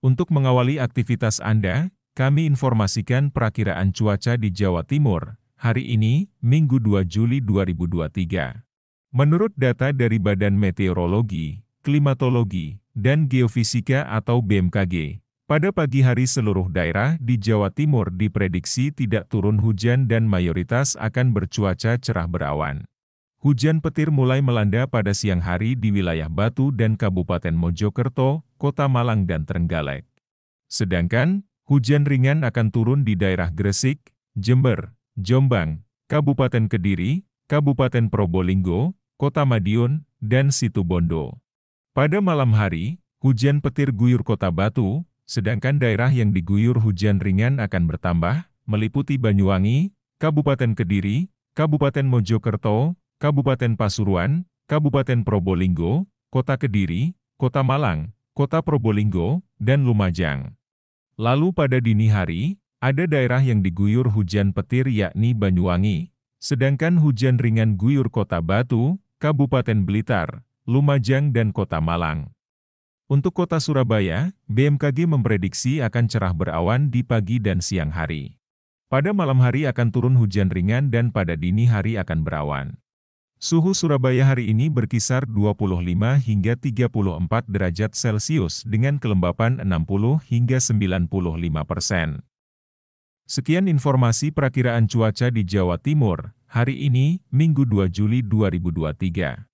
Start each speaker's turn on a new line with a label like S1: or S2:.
S1: Untuk mengawali aktivitas Anda, kami informasikan perakiraan cuaca di Jawa Timur hari ini, Minggu 2 Juli 2023. Menurut data dari Badan Meteorologi, Klimatologi, dan Geofisika atau BMKG, pada pagi hari seluruh daerah di Jawa Timur diprediksi tidak turun hujan dan mayoritas akan bercuaca cerah berawan. Hujan petir mulai melanda pada siang hari di wilayah Batu dan Kabupaten Mojokerto, Kota Malang dan Trenggalek. Sedangkan, hujan ringan akan turun di daerah Gresik, Jember, Jombang, Kabupaten Kediri, Kabupaten Probolinggo, Kota Madiun, dan Situbondo. Pada malam hari, hujan petir guyur Kota Batu, sedangkan daerah yang diguyur hujan ringan akan bertambah, meliputi Banyuwangi, Kabupaten Kediri, Kabupaten Mojokerto, Kabupaten Pasuruan, Kabupaten Probolinggo, Kota Kediri, Kota Malang, kota Probolinggo, dan Lumajang. Lalu pada dini hari, ada daerah yang diguyur hujan petir yakni Banyuwangi, sedangkan hujan ringan guyur kota Batu, Kabupaten Blitar, Lumajang dan kota Malang. Untuk kota Surabaya, BMKG memprediksi akan cerah berawan di pagi dan siang hari. Pada malam hari akan turun hujan ringan dan pada dini hari akan berawan. Suhu Surabaya hari ini berkisar 25 hingga 34 derajat Celcius dengan kelembapan 60 hingga 95 persen. Sekian informasi perakiraan cuaca di Jawa Timur, hari ini, Minggu 2 Juli 2023.